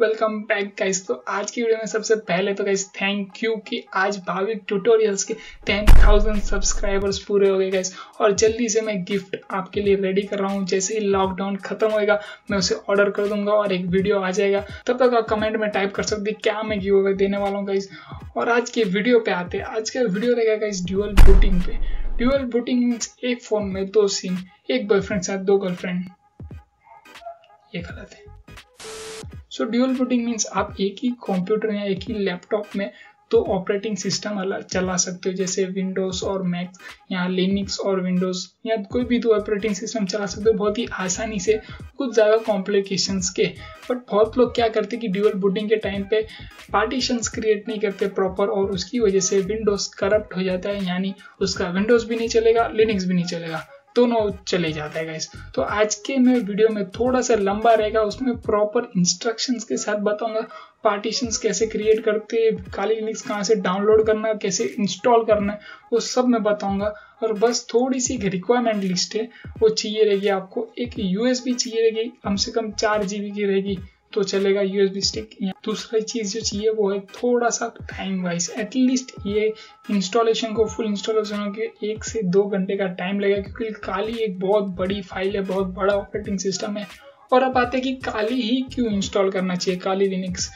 welcome back guys तो आज की वीडियो में सबसे पहले तो गाइस थैंक यू कि आज भाविक ट्यूटोरियल्स के 10,000 सब्सक्राइबर्स पूरे हो गए गाइस और जल्दी से मैं गिफ्ट आपके लिए रेडी कर रहा हूँ जैसे ही लॉकडाउन खत्म होएगा मैं उसे ऑर्डर कर दूंगा और एक वीडियो आ जाएगा तब तक आप कमेंट में टाइप कर सकते क्या मैं गिव अवे देने वाला हूँ गाइस और आज के वीडियो पे आते हैं आज का वीडियो रहेगा गाइस ड्यूअल बूटिंग पे ड्यूअल बूटिंग मीन्स एक फ़ोन में दो सिम एक बॉयफ्रेंड साथ दो गर्लफ्रेंड ये गलत है सो ड्यूअल बूटिंग मीन्स आप एक ही कंप्यूटर या एक ही लैपटॉप में तो ऑपरेटिंग सिस्टम अलग चला सकते हो जैसे विंडोज़ और मैक या लिनिक्स और विंडोज़ या कोई भी दो ऑपरेटिंग सिस्टम चला सकते हो बहुत ही आसानी से कुछ ज़्यादा कॉम्प्लिकेशंस के बट बहुत लोग क्या करते कि ड्यूअल बूटिंग के टाइम पे पार्टीशंस क्रिएट नहीं करते प्रॉपर और उसकी वजह से विंडोज़ करप्ट हो जाता है यानी उसका विंडोज़ भी नहीं चलेगा लिनिक्स भी नहीं चलेगा दोनों चले जाते हैं गाइस तो आज के मैं वीडियो में थोड़ा सा लंबा रहेगा उसमें प्रॉपर इंस्ट्रक्शंस के साथ बताऊंगा पार्टीशंस कैसे क्रिएट करते हैं काली लिनक्स कहाँ से डाउनलोड करना है कैसे इंस्टॉल करना है वो सब मैं बताऊंगा और बस थोड़ी सी रिक्वायरमेंट लिस्ट है वो चाहिए रहेगी आपको एक यूएसबी चाहिए रहेगी कम से कम चार जी की रहेगी तो चलेगा यूएसबी स्टिक दूसरी चीज़ जो चाहिए वो है थोड़ा सा टाइम वाइज एटलीस्ट ये इंस्टॉलेशन को फुल इंस्टॉलेशन के एक से दो घंटे का टाइम लगेगा क्योंकि काली एक बहुत बड़ी फाइल है बहुत बड़ा ऑपरेटिंग सिस्टम है और अब आते हैं कि काली ही क्यों इंस्टॉल करना चाहिए काली लिनक्स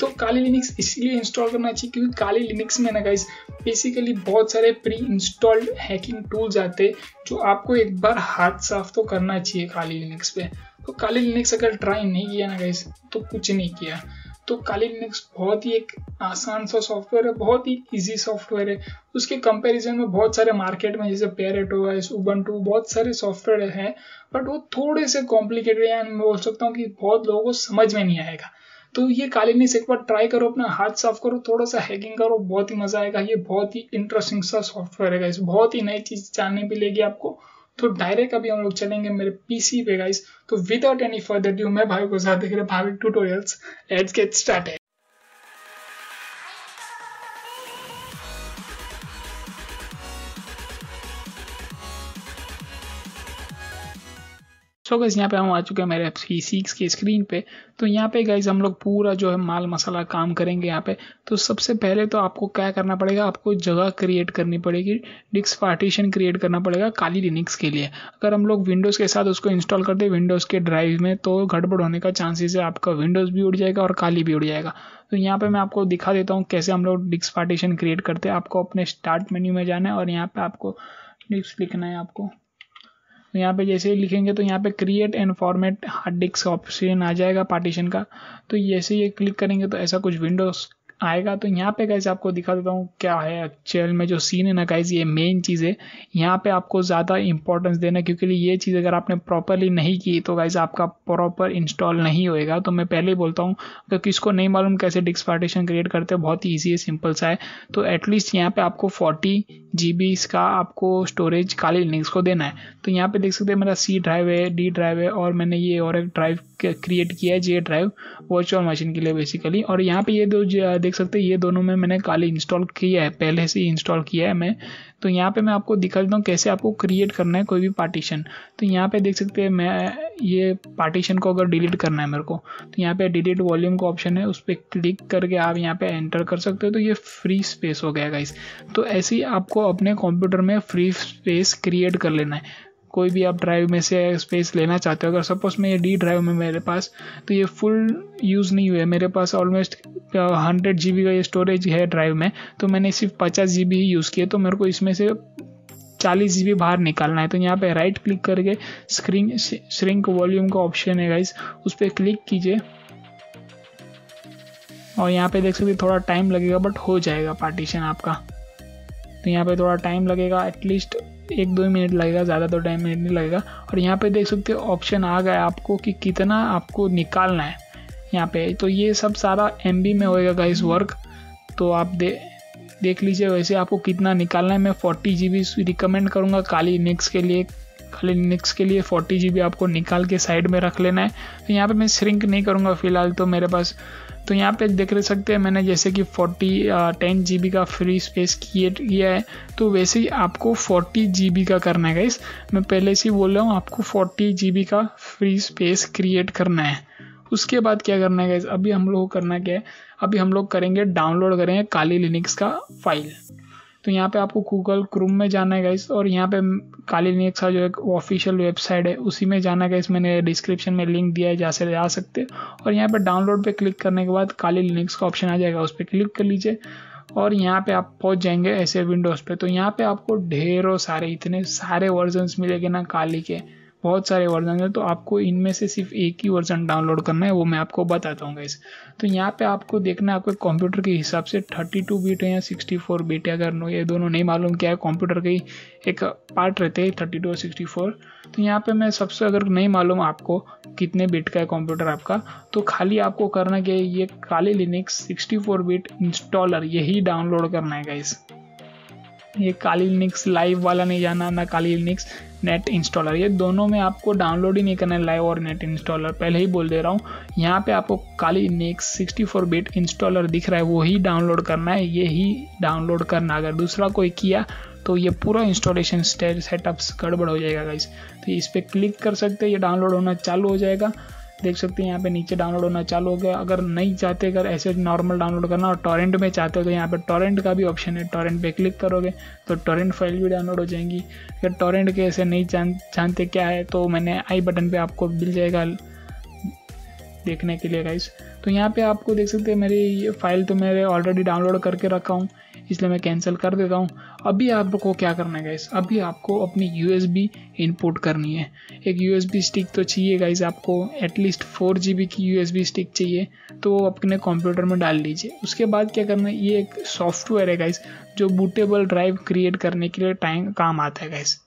तो काली लिनक्स इसलिए इंस्टॉल करना चाहिए क्योंकि काली लिनक्स में ना गाइस बेसिकली बहुत सारे प्री इंस्टॉल्ड हैकिंग टूल्स आते जो आपको एक बार हाथ साफ तो करना चाहिए काली लिनक्स पे तो काली लिनक्स अगर ट्राई नहीं किया ना गाइस तो कुछ नहीं किया तो काली लिनक्स बहुत ही एक आसान सा सॉफ्टवेयर है बहुत ही इजी सॉफ्टवेयर है उसके कंपैरिजन में बहुत सारे मार्केट में जैसे पेरेट है इस उबन टू बहुत सारे सॉफ्टवेयर हैं बट वो थोड़े से कॉम्प्लिकेटेड है मैं बोल सकता हूँ कि बहुत लोगों को समझ में नहीं आएगा तो ये काली लिनक्स एक बार ट्राई करो अपना हाथ साफ करो थोड़ा सा हैकिंग करो बहुत ही मज़ा आएगा ये बहुत ही इंटरेस्टिंग सा सॉफ्टवेयर है इस बहुत ही नई चीज़ जानने भी लेगी आपको तो डायरेक्ट अभी हम लोग चलेंगे मेरे पीसी पे गाइस तो विदाउट एनी फर्दर ड्यू मैं भाई को साथ देख रहे Bhavik tutorials let's get started so guys यहाँ पे हम आ चुके हैं मेरे थ्री सिक्स की स्क्रीन पे तो यहाँ पे गाइज हम लोग पूरा जो है माल मसाला काम करेंगे यहाँ पे तो सबसे पहले तो आपको क्या करना पड़ेगा आपको जगह क्रिएट करनी पड़ेगी डिस्क पार्टीशन क्रिएट करना पड़ेगा काली लिनिक्स के लिए अगर हम लोग विंडोज़ के साथ उसको इंस्टॉल करते विंडोज़ के ड्राइव में तो गड़बड़ होने का चांसेस है आपका विंडोज़ भी उड़ जाएगा और काली भी उड़ जाएगा तो यहाँ पे मैं आपको दिखा देता हूँ कैसे हम लोग डिस्क पार्टीशन क्रिएट करते हैं आपको अपने स्टार्ट मेन्यू में जाना है और यहाँ पे आपको डिस्क लिखना है आपको तो यहाँ पे जैसे लिखेंगे तो यहाँ पे create and format hard disk option आ जाएगा पार्टीशन का तो जैसे ये क्लिक करेंगे तो ऐसा कुछ विंडोज आएगा तो यहाँ पे कैसे आपको दिखा देता हूँ क्या है चैनल में जो सीन है ना गाइज ये मेन चीज़ है यहाँ पे आपको ज़्यादा इंपॉर्टेंस देना क्योंकि ये चीज़ अगर आपने प्रॉपरली नहीं की तो गाइज आपका प्रॉपर इंस्टॉल नहीं होएगा तो मैं पहले ही बोलता हूँ अगर किसको नहीं मालूम कैसे डिस्क पार्टीशन क्रिएट करते हैं बहुत ही ईजी है सिंपल सा है तो एटलीस्ट यहाँ पर आपको फोर्टी जी बी इसका आपको स्टोरेज काली लिनक्स को देना है तो यहाँ पे देख सकते हैं मेरा सी ड्राइव है डी ड्राइव है और मैंने ये और एक ड्राइव क्रिएट किया है जे ड्राइव वर्चुअल मशीन के लिए बेसिकली और यहाँ पे ये दो देख सकते हैं ये दोनों में मैंने काली इंस्टॉल किया है पहले से ही इंस्टॉल किया है मैं तो यहाँ पे मैं आपको दिखा देता हूँ कैसे आपको क्रिएट करना है कोई भी पार्टीशन तो यहाँ पे देख सकते हैं मैं ये पार्टीशन को अगर डिलीट करना है मेरे को तो यहाँ पे डिलीट वॉल्यूम का ऑप्शन है उस पर क्लिक करके आप यहाँ पे एंटर कर सकते हो तो ये फ्री स्पेस हो गया गाइस तो ऐसे ही आपको अपने कंप्यूटर में फ्री स्पेस क्रिएट कर लेना है कोई भी आप ड्राइव में से स्पेस लेना चाहते हो अगर सपोज मैं ये डी ड्राइव में मेरे पास तो ये फुल यूज़ नहीं हुआ है मेरे पास ऑलमोस्ट हंड्रेड जी का ये स्टोरेज है ड्राइव में तो मैंने सिर्फ पचास जी ही यूज़ किया तो मेरे को इसमें से चालीस जी बाहर निकालना है तो यहाँ पे राइट क्लिक करके स्क्रीन श्रिंक वॉल्यूम का ऑप्शन है गाइस उस पर क्लिक कीजिए और यहाँ पे देख सकते थोड़ा टाइम लगेगा बट हो जाएगा पार्टीशन आपका तो यहाँ पे थोड़ा टाइम लगेगा एटलीस्ट एक दो मिनट लगेगा ज़्यादा तो टाइम मिनट नहीं लगेगा और यहाँ पे देख सकते हो ऑप्शन आ गया आपको कि कितना आपको निकालना है यहाँ पे तो ये सब सारा एम में होएगा गाइस वर्क तो आप दे देख लीजिए वैसे आपको कितना निकालना है मैं फोर्टी जी बी रिकमेंड करूँगा काली मिक्स के लिए खाली लिनक्स के लिए फोर्टी जी आपको निकाल के साइड में रख लेना है तो यहाँ पर मैं श्रिंक नहीं करूँगा फिलहाल तो मेरे पास तो यहाँ पे देख रहे सकते हैं मैंने जैसे कि फोर्टी टेन जी का फ्री स्पेस क्रिएट किया है तो वैसे ही आपको फोर्टी जी का करना है गाइस मैं पहले से ही बोल रहा हूँ आपको फोर्टी जी का फ्री स्पेस क्रिएट करना है उसके बाद क्या करना है गाइस अभी हम लोग को करना क्या है अभी हम लोग करेंगे डाउनलोड करेंगे काली लिनिक्स का फाइल तो यहाँ पे आपको गूगल क्रूम में जाना है गाइस और यहाँ पे काली एक का जो एक ऑफिशियल वेबसाइट है उसी में जाना गाइस मैंने डिस्क्रिप्शन में लिंक दिया है जहाँ से जा सकते हैं और यहाँ पर डाउनलोड पे क्लिक करने के बाद काली लिनक्स का ऑप्शन आ जाएगा उस पर क्लिक कर लीजिए और यहाँ पे आप पहुँच जाएंगे ऐसे विंडोज़ पे तो यहाँ पे आपको ढेरों सारे इतने सारे वर्जन्स मिलेंगे ना काली के बहुत सारे वर्जन हैं तो आपको इनमें से सिर्फ एक ही वर्जन डाउनलोड करना है वो मैं आपको बताता हूँ गाइस तो यहाँ पे आपको देखना है आपके कंप्यूटर के हिसाब से 32 बीट है या 64 बीट है अगर ये दोनों नहीं मालूम क्या है कंप्यूटर के एक पार्ट रहते हैं 32 और 64 तो यहाँ पे मैं सबसे अगर नहीं मालूम आपको कितने बिट का है कंप्यूटर आपका तो खाली आपको करना क्या है ये Kali Linux sixty bit installer यही डाउनलोड करना है गाइस ये काली लाइव वाला नहीं जाना ना काली नेट इंस्टॉलर ये दोनों में आपको डाउनलोड ही नहीं करना है लाइव और नेट इंस्टॉलर पहले ही बोल दे रहा हूँ यहाँ पे आपको काली नेक्स 64 बिट इंस्टॉलर दिख रहा है वो ही डाउनलोड करना है ये ही डाउनलोड करना अगर दूसरा कोई किया तो ये पूरा इंस्टॉलेशन सेटअप्स गड़बड़ हो जाएगा गाइस तो इस पर क्लिक कर सकते हैं ये डाउनलोड होना चालू हो जाएगा देख सकते हैं यहाँ पे नीचे डाउनलोड होना चालू हो गया अगर नहीं चाहते अगर ऐसे नॉर्मल डाउनलोड करना और टॉरेंट में चाहते हो तो यहाँ पे टॉरेंट का भी ऑप्शन है टॉरेंट पे क्लिक करोगे तो टॉरेंट फाइल भी डाउनलोड हो जाएंगी अगर टॉरेंट के ऐसे नहीं जान जानते क्या है तो मैंने आई बटन पर आपको मिल जाएगा देखने के लिए गाइस तो यहाँ पर आपको देख सकते हैं मेरी ये फाइल तो मेरे ऑलरेडी डाउनलोड करके रखा हूँ इसलिए मैं कैंसिल कर देता हूँ अभी आपको क्या करना है गाइस अभी आपको अपनी यू इनपुट करनी है एक यू स्टिक तो चाहिए गाइस आपको एटलीस्ट फोर जी की यू स्टिक चाहिए तो अपने कंप्यूटर में डाल लीजिए उसके बाद क्या करना है ये एक सॉफ्टवेयर है गाइस जो बूटेबल ड्राइव क्रिएट करने के लिए टाइम काम आता है गाइस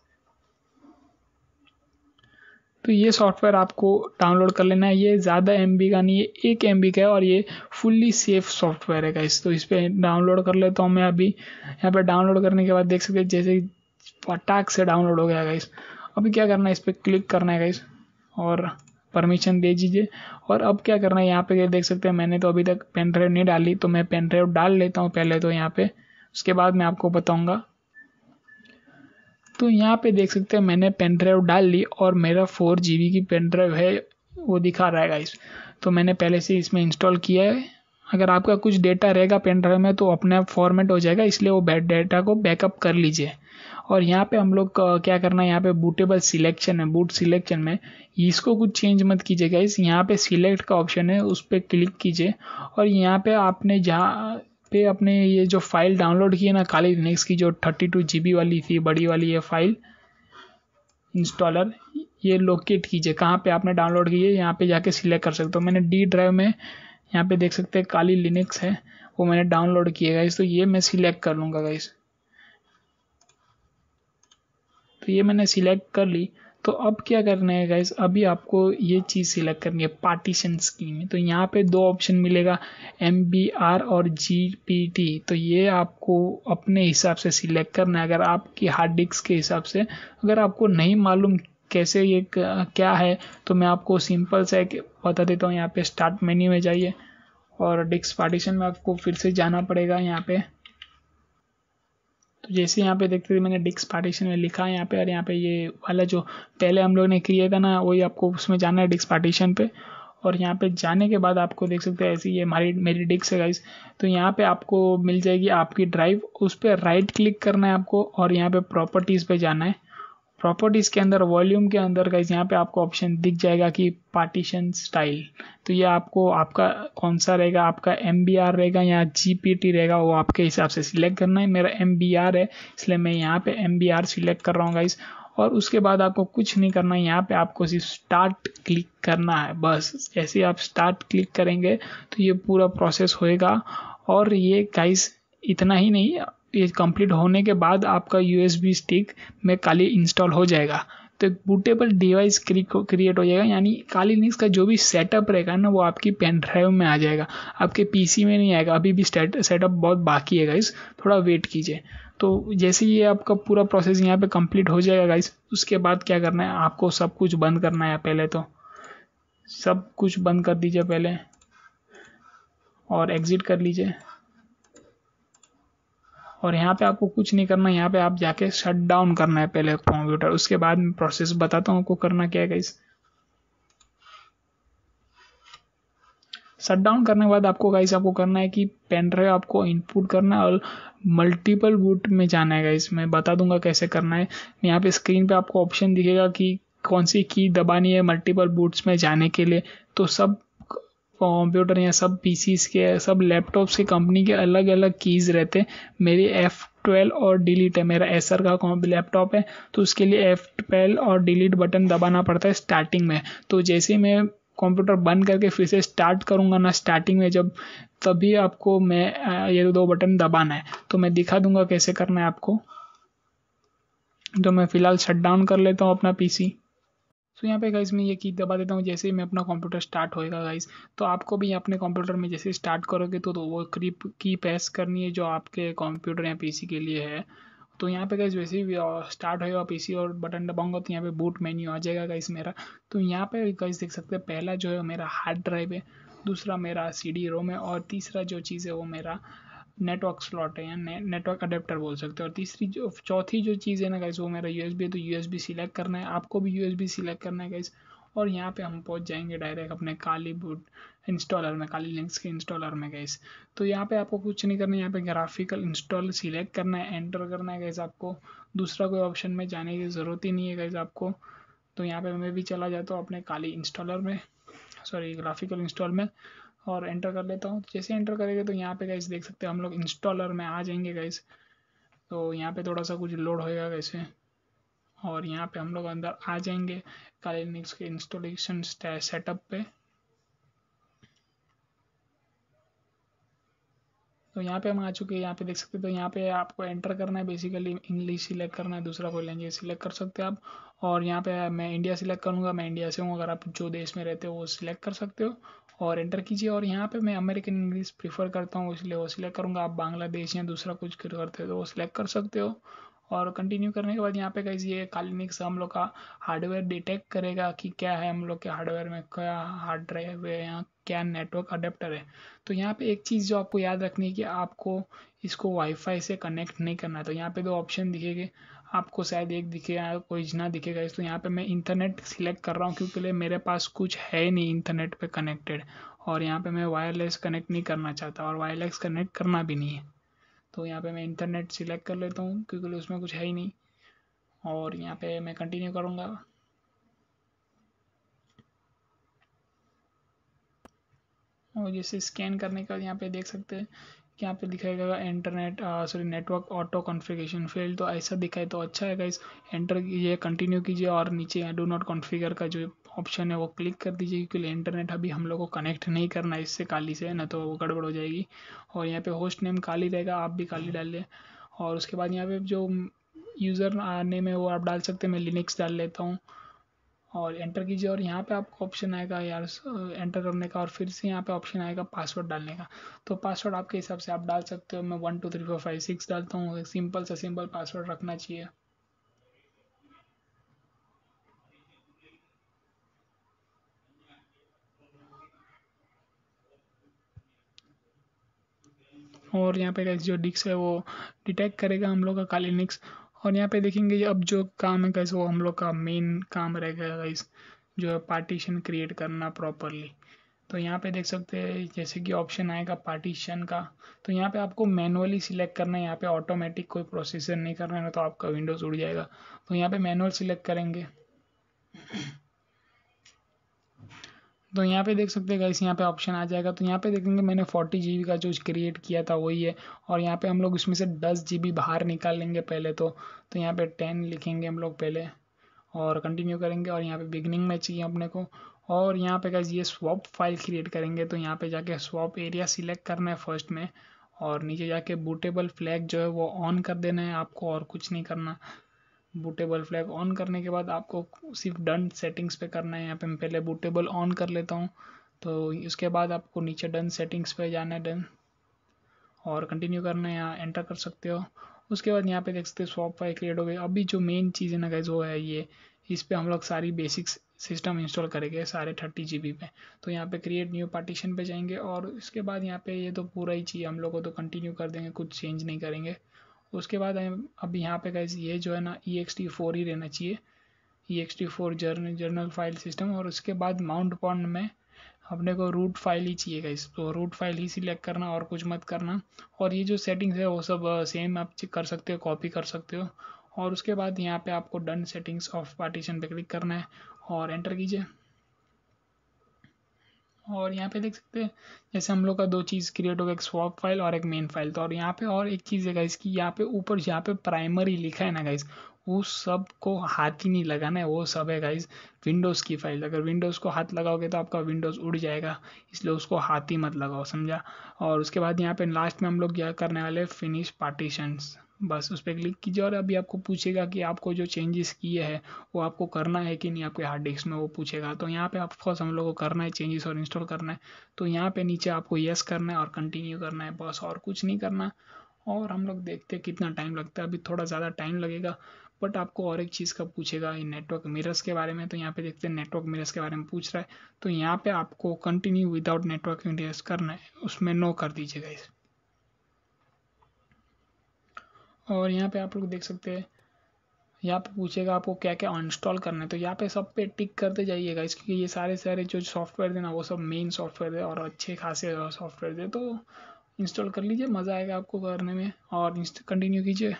तो ये सॉफ्टवेयर आपको डाउनलोड कर लेना है ये ज़्यादा एम का नहीं है एक एम का है और ये फुल्ली सेफ सॉफ्टवेयर है गाइस तो इस पर डाउनलोड कर लेता हूँ मैं अभी यहाँ पर डाउनलोड करने के बाद देख सकते हैं जैसे फटाक से डाउनलोड हो गया गाइस अभी क्या करना है इस पर क्लिक करना है गाइस और परमिशन दे दीजिए और अब क्या करना है यहाँ पे देख सकते हैं मैंने तो अभी तक पेन ड्राइव नहीं डाली तो मैं पेन ड्राइव डाल लेता हूँ पहले तो यहाँ पे उसके बाद मैं आपको बताऊँगा तो यहाँ पे देख सकते हैं मैंने पेन ड्राइव डाल ली और मेरा फोर जी की पेन ड्राइव है वो दिखा रहा है गाइस तो मैंने पहले से इसमें इंस्टॉल किया है अगर आपका कुछ डेटा रहेगा पेन ड्राइव में तो अपने आप फॉर्मेट हो जाएगा इसलिए वो बैड डेटा को बैकअप कर लीजिए और यहाँ पे हम लोग क्या करना है यहाँ पे बूटेबल सिलेक्शन है बूट सिलेक्शन में इसको कुछ चेंज मत कीजिएगा इस यहाँ पे सिलेक्ट का ऑप्शन है उस पर क्लिक कीजिए और यहाँ पे आपने जहाँ पे अपने ये जो फाइल डाउनलोड किए ना काली लिनक्स की जो थर्टी टू जी वाली थी बड़ी वाली ये फाइल इंस्टॉलर ये लोकेट कीजिए कहाँ पे आपने डाउनलोड की है यहाँ पे जाके सिलेक्ट कर सकते हो मैंने डी ड्राइव में यहाँ पे देख सकते हैं काली लिनक्स है वो मैंने डाउनलोड किए गाइस तो ये मैं सिलेक्ट कर लूँगा गाइस तो ये मैंने सिलेक्ट कर ली तो अब क्या करना है गाइज अभी आपको ये चीज़ सिलेक्ट करनी है पार्टीशन स्कीम तो यहाँ पे दो ऑप्शन मिलेगा एम बी आर और जी पी टी तो ये आपको अपने हिसाब से सिलेक्ट करना है अगर आपकी हार्ड डिस्क के हिसाब से अगर आपको नहीं मालूम कैसे ये क्या है तो मैं आपको सिंपल सा एक बता देता हूँ यहाँ पे स्टार्ट मेन्यू में जाइए और डिस्क पार्टीशन में आपको फिर से जाना पड़ेगा यहाँ पे तो जैसे यहाँ पे देखते थे मैंने डिक्स पार्टीशन में लिखा है यहाँ पे और यहाँ पे ये वाला जो पहले हम लोग ने किया था ना वही आपको उसमें जाना है डिक्स पार्टीशन पे और यहाँ पे जाने के बाद आपको देख सकते हैं ऐसी ये हमारी मेरी डिक्स है गाइस तो यहाँ पे आपको मिल जाएगी आपकी ड्राइव उस पर राइट क्लिक करना है आपको और यहाँ पे प्रॉपर्टीज़ पे जाना है प्रॉपर्टीज़ के अंदर वॉल्यूम के अंदर गाइज यहाँ पे आपको ऑप्शन दिख जाएगा कि पार्टीशन स्टाइल तो ये आपको आपका कौन सा रहेगा आपका एम बी आर रहेगा या जी पी टी रहेगा वो आपके हिसाब से सिलेक्ट करना है मेरा एम बी आर है इसलिए मैं यहाँ पे एम बी आर सिलेक्ट कर रहा हूँ गाइज और उसके बाद आपको कुछ नहीं करना है यहाँ पे आपको सिर्फ स्टार्ट क्लिक करना है बस जैसे आप स्टार्ट क्लिक करेंगे तो ये पूरा प्रोसेस होएगा और ये गाइस इतना ही नहीं ये कंप्लीट होने के बाद आपका यू स्टिक में काली इंस्टॉल हो जाएगा तो एक बूटेबल डिवाइस क्रिएट हो जाएगा यानी काली लिनक्स का जो भी सेटअप रहेगा ना वो आपकी पेन ड्राइव में आ जाएगा आपके पीसी में नहीं आएगा अभी भी सेटअप बहुत बाकी है गाइस थोड़ा वेट कीजिए तो जैसे ये आपका पूरा प्रोसेस यहाँ पे कंप्लीट हो जाएगा गाइस उसके बाद क्या करना है आपको सब कुछ बंद करना है पहले तो सब कुछ बंद कर दीजिए पहले और एग्ज़िट कर लीजिए और यहाँ पे आपको कुछ नहीं करना है यहाँ पे आप जाके शट डाउन करना है पहले कंप्यूटर उसके बाद में प्रोसेस बताता हूँ आपको करना क्या है इस शट डाउन करने के बाद आपको गाइस आपको करना है कि पेन ड्राइव आपको इनपुट करना है और मल्टीपल बूट में जाना है गाइस मैं बता दूंगा कैसे करना है यहाँ पे स्क्रीन पे आपको ऑप्शन दिखेगा कि कौन सी की दबानी है मल्टीपल बूट्स में जाने के लिए तो सब कंप्यूटर या सब पी के सब लैपटॉप्स के कंपनी के अलग अलग कीज़ रहते हैं मेरी एफ़ ट्वेल्व और डिलीट है मेरा एसर का लैपटॉप है तो उसके लिए एफ ट्वेल्व और डिलीट बटन दबाना पड़ता है स्टार्टिंग में तो जैसे ही मैं कंप्यूटर बंद करके फिर से स्टार्ट करूँगा ना स्टार्टिंग में जब तभी आपको मैं ये दो बटन दबाना है तो मैं दिखा दूँगा कैसे करना है आपको तो मैं फ़िलहाल शट डाउन कर लेता हूँ अपना पीसी सो यहाँ पे गाइज मैं ये की दबा देता हूँ जैसे ही मैं अपना कंप्यूटर स्टार्ट होएगा गाइज तो आपको भी अपने कंप्यूटर में जैसे स्टार्ट करोगे तो, तो वो क्रीप की प्रेस करनी है जो आपके कंप्यूटर या पीसी के लिए है तो यहाँ पे गाइज वैसे ही स्टार्ट होएगा पीसी और बटन दबाऊंगा तो यहाँ पे बूट मेन्यू आ जाएगा गाइज मेरा तो यहाँ पे गाइज देख सकते हैं पहला जो है मेरा हार्ड ड्राइव है दूसरा मेरा सी डी रोम है और तीसरा जो चीज़ है वो मेरा नेटवर्क स्लॉट है या नेटवर्क अडेप्टर बोल सकते हो और तीसरी जो चौथी जो चीज़ है ना गाइज वो मेरा यूएसबी है तो बी सिलेक्ट करना है आपको भी बी सिलेक्ट करना है गाइज और यहाँ पे हम पहुँच जाएंगे डायरेक्ट अपने काली बुट इंस्टॉलर में काली लिंक्स के इंस्टॉलर में गैस तो यहाँ पे आपको कुछ नहीं करना है यहाँ पे ग्राफिकल इंस्टॉल सिलेक्ट करना है एंटर करना है गैस आपको दूसरा कोई ऑप्शन में जाने की ज़रूरत ही नहीं है गैस आपको तो यहाँ पे मैं भी चला जाता हूँ अपने काली इंस्टॉलर में सॉरी ग्राफिकल इंस्टॉल में और एंटर कर लेता हूँ तो जैसे एंटर करेंगे तो यहाँ पे गैस देख सकते हैं हम लोग इंस्टॉलर में आ जाएंगे गैस तो यहाँ पे थोड़ा सा कुछ लोड होएगा कैसे और यहाँ पे हम लोग अंदर आ जाएंगे कालिनिक्स के इंस्टॉलेशन सेटअप पे तो यहाँ पे हम आ चुके हैं यहाँ पे देख सकते हैं तो यहाँ पे आपको एंटर करना है बेसिकली इंग्लिश सिलेक्ट करना है दूसरा कोई लैंग्वेज सिलेक्ट कर सकते हैं आप और यहाँ पे मैं इंडिया सिलेक्ट करूँगा मैं इंडिया से हूँ अगर आप जो देश में रहते हो वो सिलेक्ट कर सकते हो और एंटर कीजिए और यहाँ पे मैं अमेरिकन इंग्लिश प्रीफर करता हूँ इसलिए वो सिलेक्ट करूँगा आप बांग्लादेश या दूसरा कुछ करते हो तो वो सिलेक्ट कर सकते हो और कंटिन्यू करने के बाद यहाँ पे कैसे ये कालिनिक्स हम लोग का हार्डवेयर डिटेक्ट करेगा कि क्या है हम लोग के हार्डवेयर में क्या हार्ड ड्राइव है या क्या नेटवर्क अडेप्टर है तो यहाँ पे एक चीज़ जो आपको याद रखनी है कि आपको इसको वाईफाई से कनेक्ट नहीं करना है तो यहाँ पे दो ऑप्शन दिखेंगे आपको शायद एक दिखे कोई ना दिखेगा तो यहाँ पे मैं इंटरनेट सिलेक्ट कर रहा हूँ क्योंकि मेरे पास कुछ है नहीं इंटरनेट पे कनेक्टेड और यहाँ पे मैं वायरलेस कनेक्ट नहीं करना चाहता और वायरलेस कनेक्ट करना भी नहीं है तो यहाँ पे मैं इंटरनेट सिलेक्ट कर लेता हूँ क्योंकि उसमें कुछ है ही नहीं और यहाँ पे मैं कंटिन्यू करूँगा और जैसे स्कैन करने के बाद यहाँ पे देख सकते हैं यहाँ पे दिखाएगा internet sorry network auto configuration fail तो ऐसा दिखाए तो अच्छा है गाइस एंटर कीजिए कंटिन्यू कीजिए और नीचे यहाँ डो नॉट कॉन्फ़िगर का जो ऑप्शन है वो क्लिक कर दीजिए क्योंकि इंटरनेट अभी हम लोग को कनेक्ट नहीं करना है इससे काली से ना तो वो गड़बड़ हो जाएगी और यहाँ पे होस्ट नेम काली रहेगा आप भी काली डाल लें और उसके बाद यहाँ पे जो यूज़र नेम है वो आप डाल सकते हैं मैं लिनिक्स डाल लेता हूँ और एंटर कीजिए और यहाँ पे आपको ऑप्शन आएगा यार एंटर करने का और फिर से यहाँ पे ऑप्शन आएगा पासवर्ड डालने का तो पासवर्ड आपके हिसाब से आप डाल सकते हो मैं one two three four five six डालता हूँ सिंपल से सिंपल पासवर्ड रखना चाहिए और यहाँ पे जो डिक्स है वो डिटेक्ट करेगा हम लोग का काली निक्स और यहाँ पे देखेंगे अब जो काम है कैसे वो हम लोग का मेन काम रह गया जो है पार्टीशन क्रिएट करना प्रॉपरली तो यहाँ पे देख सकते हैं जैसे कि ऑप्शन आएगा पार्टीशन का तो यहाँ पे आपको मैनुअली सिलेक्ट करना है यहाँ पे ऑटोमेटिक कोई प्रोसेसर नहीं करना है ना तो आपका विंडोज़ उड़ जाएगा तो यहाँ पे मैनुअल सिलेक्ट करेंगे तो यहाँ पे देख सकते हैं इस यहाँ पे ऑप्शन आ जाएगा तो यहाँ पे देखेंगे मैंने फोर्टी जी का जो क्रिएट किया था वही है और यहाँ पे हम लोग उसमें से दस जी बाहर निकाल लेंगे पहले तो तो यहाँ पे टेन लिखेंगे हम लोग पहले और कंटिन्यू करेंगे और यहाँ पे बिगनिंग में चाहिए अपने को और यहाँ पे गाइस ये स्वॉप फाइल क्रिएट करेंगे तो यहाँ पे जाके स्वॉप एरिया सिलेक्ट करना है फर्स्ट में और नीचे जाके बूटेबल फ्लैग जो है वो ऑन कर देना है आपको और कुछ नहीं करना बूटेबल फ्लैग ऑन करने के बाद आपको सिर्फ डन सेटिंग्स पे करना है यहाँ पे मैं पहले बूटेबल ऑन कर लेता हूँ तो उसके बाद आपको नीचे डन सेटिंग्स पे जाना है डन और कंटिन्यू करना है यहाँ एंटर कर सकते हो उसके बाद यहाँ पे देख सकते हो स्वॉप फाइल क्रिएट हो गई अभी जो मेन चीज़ है ना गैस वो है ये इस पर हम लोग सारी बेसिक्स सिस्टम इंस्टॉल करेंगे सारे थर्टी जी पे तो यहाँ पे क्रिएट न्यू पार्टीशन पे जाएंगे और इसके बाद यहाँ पे ये तो पूरा ही चाहिए हम लोग को तो कंटिन्यू कर देंगे कुछ चेंज नहीं करेंगे उसके बाद अब यहाँ पे गैस ये जो है ना ई एक्स टी फोर ही रहना चाहिए E X T four journal journal file system और उसके बाद माउंट पॉन्ड में अपने को रूट फाइल ही चाहिए गई तो रूट फाइल ही सिलेक्ट करना और कुछ मत करना और ये जो सेटिंग्स है वो सब सेम आप कर सकते हो कॉपी कर सकते हो और उसके बाद यहाँ पे आपको डन सेटिंग्स ऑफ पार्टीशन पे क्लिक करना है और एंटर कीजिए और यहाँ पे देख सकते हैं जैसे हम लोग का दो चीज़ क्रिएट हो गया एक स्वॉप फाइल और एक मेन फाइल तो और यहाँ पे और एक चीज़ है गाइस कि यहाँ पे ऊपर जहाँ पे प्राइमरी लिखा है ना गाइस वो सब को हाथ ही नहीं लगाना है वो सब है गाइज विंडोज़ की फाइल अगर विंडोज़ को हाथ लगाओगे तो आपका विंडोज़ उड़ जाएगा इसलिए उसको हाथ ही मत लगाओ समझा और उसके बाद यहाँ पे लास्ट में हम लोग क्या करने वाले फिनिश पार्टीशंस बस उस पर क्लिक कीजिए और अभी आपको पूछेगा कि आपको जो चेंजेस किए हैं वो आपको करना है कि नहीं आपके हार्ड डिस्क में वो पूछेगा तो यहाँ पे ऑफकोर्स हम लोग को करना है चेंजेस और इंस्टॉल करना है तो यहाँ पे नीचे आपको येस करना है और कंटिन्यू करना है बस और कुछ नहीं करना और हम लोग देखते हैं कितना टाइम लगता है अभी थोड़ा ज़्यादा टाइम लगेगा बट आपको और एक चीज़ का पूछेगा ये नेटवर्क मिरर्स के बारे में तो यहाँ पे देखते हैं नेटवर्क मिरर्स के बारे में पूछ रहा है तो यहाँ पे आपको कंटिन्यू विदाउट नेटवर्क मिरर्स करना है उसमें नो कर दीजिएगा इस और यहाँ पे आप लोग देख सकते हैं यहाँ पे पूछेगा आपको क्या क्या इंस्टॉल करना है तो यहाँ पे सब पे टिक करते जाइएगा इसके ये सारे सारे जो सॉफ्टवेयर देना वो सब मेन सॉफ्टवेयर है और अच्छे खासे सॉफ्टवेयर थे तो इंस्टॉल कर लीजिए मज़ा आएगा आपको करने में और कंटिन्यू कीजिए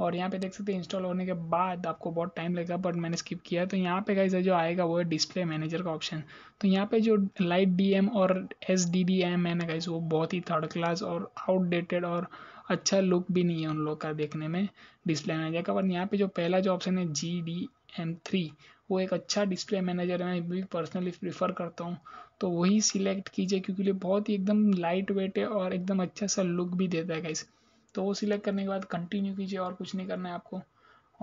और यहाँ पे देख सकते हैं इंस्टॉल होने के बाद आपको बहुत टाइम लगेगा बट मैंने स्किप किया तो यहाँ पे गाइज जो आएगा वो है डिस्प्ले मैनेजर का ऑप्शन तो यहाँ पे जो लाइट डी एम और एस डी डी एम है ना गाइज वो बहुत ही थर्ड क्लास और आउटडेटेड और अच्छा लुक भी नहीं है उन लोग का देखने में डिस्प्ले मैनेजर का बट यहाँ पे जो पहला जो ऑप्शन है जी डी एम थ्री वो एक अच्छा डिस्प्ले मैनेजर है मैं भी पर्सनली प्रीफर करता हूँ तो वही सिलेक्ट कीजिए क्योंकि बहुत ही एकदम लाइट वेट है और एकदम अच्छा सा लुक भी देता है गाइज़ तो वो सिलेक्ट करने के बाद कंटिन्यू कीजिए और कुछ नहीं करना है आपको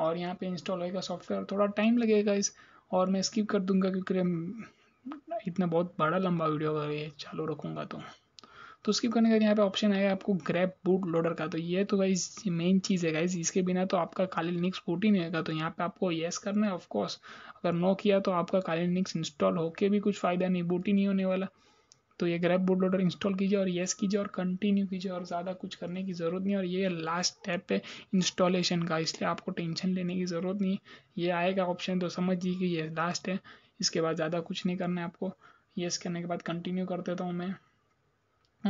और यहाँ पे इंस्टॉल होएगा सॉफ्टवेयर थोड़ा टाइम लगेगा इस और मैं स्किप कर दूंगा क्योंकि इतना बहुत बड़ा लंबा वीडियो अगर ये चालू रखूँगा तो तो स्किप करने का यहाँ पे ऑप्शन आएगा आपको ग्रैप बूट लोडर का तो ये तो गाइज मेन चीज़ है गाइज इसके बिना तो आपका काली लिनिक्स बूट ही नहीं होगा तो यहाँ पे आपको येस करना है ऑफकोर्स अगर नो किया तो आपका काली लिनिक्स इंस्टॉल होके भी कुछ फ़ायदा नहीं बूट ही नहीं होने वाला तो ये ग्रैप बूट लोडर इंस्टॉल कीजिए और येस कीजिए और कंटिन्यू कीजिए और ज़्यादा कुछ करने की ज़रूरत नहीं और ये लास्ट स्टेप है इंस्टॉलेशन का इसलिए आपको टेंशन लेने की ज़रूरत नहीं ये आएगा ऑप्शन तो समझिए कि ये लास्ट है इसके बाद ज़्यादा कुछ नहीं करना है आपको येस करने के बाद कंटिन्यू कर देता हूँ मैं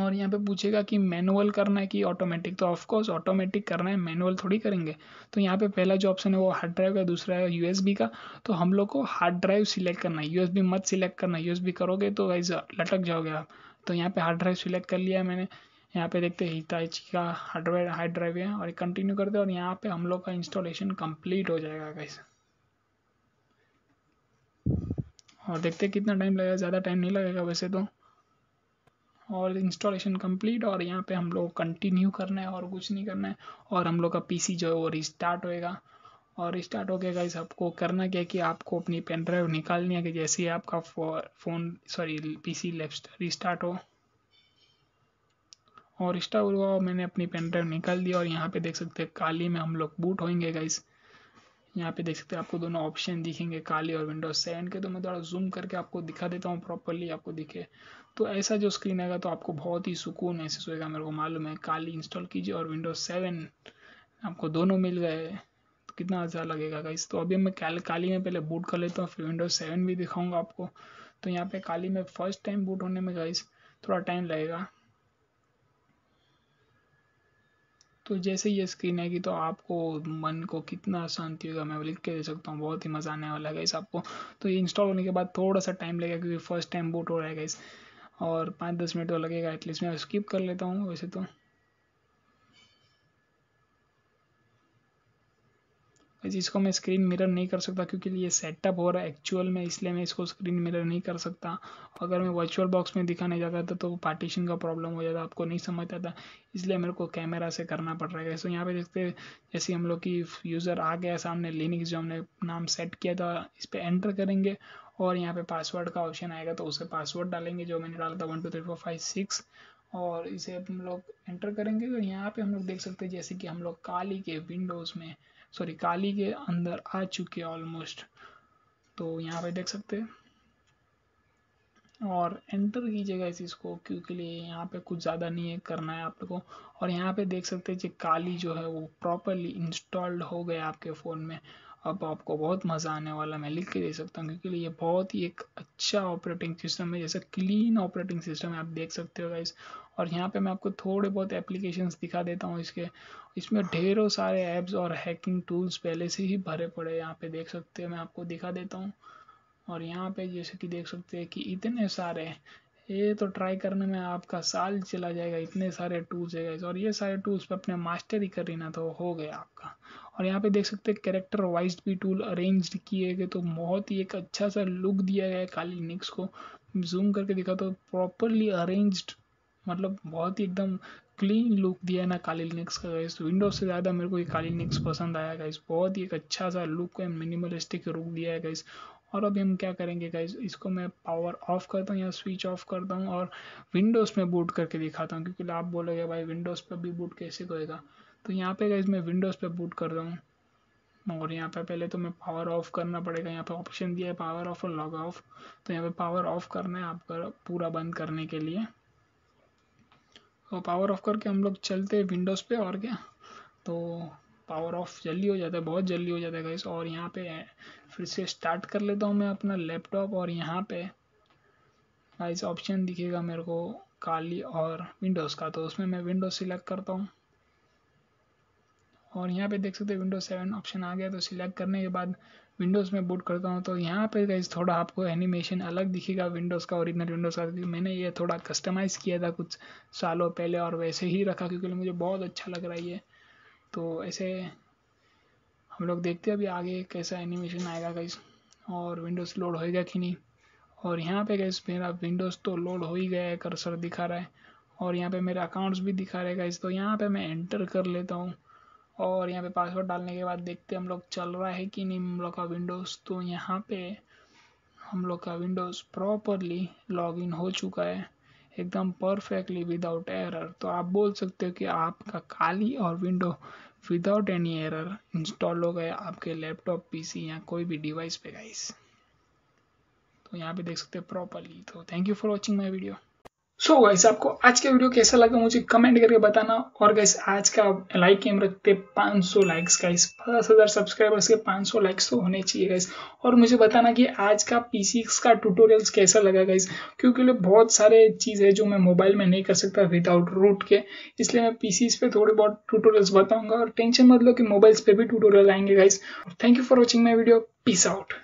और यहाँ पे पूछेगा कि मैनुअल करना है कि ऑटोमेटिक तो ऑफकोर्स ऑटोमेटिक करना है मैनुअल थोड़ी करेंगे तो यहाँ पे पहला जो ऑप्शन है वो हार्ड ड्राइव का दूसरा है यूएसबी का तो हम लोग को हार्ड ड्राइव सिलेक्ट करना है यू मत सिलेक्ट करना यूएसबी करोगे तो वाइज लटक जाओगे आप तो यहाँ पे हार्ड ड्राइव सिलेक्ट कर लिया है मैंने यहाँ पे देखते हैं हिताची का हार्डवेयर हार्ड ड्राइव है और कंटिन्यू करते हैं और यहाँ पे हम लोग का इंस्टॉलेशन कंप्लीट हो जाएगा गाइस और देखते कितना टाइम लगेगा ज़्यादा टाइम नहीं लगेगा वैसे तो और इंस्टॉलेशन कंप्लीट और यहाँ पे हम लोग कंटिन्यू करना है और कुछ नहीं करना है और हम लोग का पीसी जो है वो रिस्टार्ट होएगा और रिस्टार्ट हो गया इस आपको करना क्या कि आपको अपनी पेन ड्राइव निकालनी है कि जैसे ही आपका phone sorry PC left restart हो और रिस्टार्ट हुआ मैंने अपनी पेन ड्राइव निकाल दी और यहाँ पे देख सकते हैं काली में हम लोग बूट होएंगे गाइस यहाँ पे देख सकते हैं आपको दोनों ऑप्शन दिखेंगे काली और विंडोज सेवन के तो मैं थोड़ा जूम करके आपको दिखा देता हूँ प्रॉपरली आपको दिखे तो ऐसा जो स्क्रीन आएगा तो आपको बहुत ही सुकून महसूस होएगा मेरे को मालूम है काली इंस्टॉल कीजिए और विंडोज सेवन आपको दोनों मिल गए तो कितना अच्छा लगेगा गाइस तो अभी मैं काल काली में पहले बूट कर लेता हूँ फिर विंडोज सेवन भी दिखाऊंगा आपको तो यहाँ पे काली में फर्स्ट टाइम बूट होने में गाइस थोड़ा टाइम लगेगा तो जैसे ये स्क्रीन आएगी तो आपको मन को कितना शांति होगा मैं लिख के दे सकता हूँ बहुत ही मज़ा आने वाला है इस आपको तो ये इंस्टॉल होने के बाद थोड़ा सा टाइम लगेगा क्योंकि फ़र्स्ट टाइम बूट हो रहा है इस और पाँच दस मिनट तो लगेगा एटलीस्ट मैं स्किप कर लेता हूँ वैसे तो इसको मैं स्क्रीन मिरर नहीं कर सकता क्योंकि ये सेटअप हो रहा है एक्चुअल में इसलिए मैं इसको स्क्रीन मिरर नहीं कर सकता अगर मैं वर्चुअल बॉक्स में दिखाने जाता था तो पार्टीशन का प्रॉब्लम हो जाता आपको नहीं समझ आता इसलिए मेरे को कैमरा से करना पड़ रहा है सो तो यहाँ पे देखते जैसे हम लोग की यूज़र आ गया सामने लिनिक्स जो हमने नाम सेट किया था इस पर एंटर करेंगे और यहाँ पे पासवर्ड का ऑप्शन आएगा तो उसे पासवर्ड डालेंगे जो मैंने डाला था one two three four five six और इसे हम लोग एंटर करेंगे तो यहाँ पे हम लोग देख सकते हैं जैसे कि हम लोग काली के विंडोज़ में सॉरी काली के अंदर आ चुके ऑलमोस्ट तो यहाँ पे देख सकते हैं और एंटर कीजिएगा इस इसको क्योंकि लिए यहाँ पे कुछ ज़्यादा नहीं है करना है आप लोगों को और यहाँ पे देख सकते हैं कि काली जो है वो प्रॉपरली इंस्टॉल्ड हो गया आपके फ़ोन में अब आपको बहुत मज़ा आने वाला मैं लिख के दे सकता हूँ क्योंकि ये बहुत ही एक अच्छा ऑपरेटिंग सिस्टम है जैसा क्लीन ऑपरेटिंग सिस्टम है आप देख सकते हो इस और यहाँ पे मैं आपको थोड़े बहुत एप्लीकेशंस दिखा देता हूँ इसके इसमें ढेरों सारे ऐप्स और हैकिंग टूल्स पहले से ही भरे पड़े यहाँ पे देख सकते हैं मैं आपको दिखा देता हूँ और यहाँ पे जैसे कि देख सकते हैं कि इतने सारे ये तो ट्राई करने में आपका साल चला जाएगा इतने सारे टूल्स है और ये सारे टूल्स पे अपने मास्टर ही कर लेना तो हो गया आपका और यहाँ पे देख सकते हैं कैरेक्टर वाइज भी टूल अरेंज किए गए तो बहुत ही एक अच्छा सा लुक दिया गया है काली निक्स को जूम करके दिखा तो प्रॉपरली अरेंज्ड मतलब बहुत ही एकदम क्लीन लुक दिया है ना काली लिनक्स का गाइस विंडोज से ज़्यादा मेरे को ये काली लिनक्स पसंद आया गाइस बहुत ही एक अच्छा सा लुक है मिनिमलिस्टिक रुक दिया है गाइस और अभी हम क्या करेंगे गाइज इसको मैं पावर ऑफ करता हूँ या स्विच ऑफ करता हूँ और विंडोज़ में बूट करके दिखाता हूँ क्योंकि आप बोलोगे भाई विंडोज़ पर भी बूट कैसे करेगा तो यहाँ पे गाइज मैं विंडोज़ पर बूट कर रहा हूँ और यहाँ पे पहले तो मैं पावर ऑफ करना पड़ेगा यहाँ पे ऑप्शन दिया है पावर ऑफ और लॉग ऑफ तो यहाँ पे पावर ऑफ करना है आपका पूरा बंद करने के लिए और पावर ऑफ करके हम लोग चलते विंडोज़ पे और क्या तो पावर ऑफ जल्दी हो जाता है बहुत जल्दी हो जाता है गाइस और यहाँ पे फिर से स्टार्ट कर लेता हूँ मैं अपना लैपटॉप और यहाँ पे गाइस ऑप्शन दिखेगा मेरे को काली और विंडोज़ का तो उसमें मैं विंडोज़ सिलेक्ट करता हूँ और यहाँ पे देख सकते हैं विंडोज सेवन ऑप्शन आ गया तो सिलेक्ट करने के बाद विंडोज़ में बूट करता हूँ तो यहाँ पर गाइज थोड़ा आपको एनिमेशन अलग दिखेगा विंडोज़ का ओरिजिनल विंडोज़ का मैंने ये थोड़ा कस्टमाइज़ किया था कुछ सालों पहले और वैसे ही रखा क्योंकि मुझे बहुत अच्छा लग रहा है ये तो ऐसे हम लोग देखते हैं अभी आगे कैसा एनिमेशन आएगा गाइज और विंडोज़ लोड होएगा कि नहीं और यहाँ पे गैस मेरा विंडोज़ तो लोड हो ही गया है कर्सर दिखा रहा है और यहाँ पे मेरे अकाउंट्स भी दिखा रहेगा इस तो यहाँ पे मैं एंटर कर लेता हूँ और यहाँ पे पासवर्ड डालने के बाद देखते हैं हम लोग चल रहा है कि नहीं हम लोग का विंडोज़ तो यहाँ पे हम लोग का विंडोज़ प्रॉपरली लॉगिन हो चुका है एकदम परफेक्टली विदाउट एरर तो आप बोल सकते हो कि आपका काली और window without any error install हो गया आपके लैपटॉप पीसी या कोई भी डिवाइस पे गाइस तो यहाँ पे देख सकते हो प्रॉपरली तो thank you for watching my video so so guys आपको आज का वीडियो कैसा लगा मुझे कमेंट करके बताना और गाइस आज का लाइक एम रखते 500 लाइक्स गाइस पचास हज़ार सब्सक्राइबर्स के 500 लाइक्स तो होने चाहिए गाइस और मुझे बताना कि आज का पी का ट्यूटोरियल्स कैसा लगा गाइस क्योंकि बहुत सारे चीज़ है जो मैं मोबाइल में नहीं कर सकता विदाउट रूट के इसलिए मैं पी पे थोड़े बहुत ट्यूटोरियल्स बताऊँगा और टेंशन मत लो कि मोबाइल्स पर भी ट्यूटोरियल आएंगे guys thank you for watching my video peace out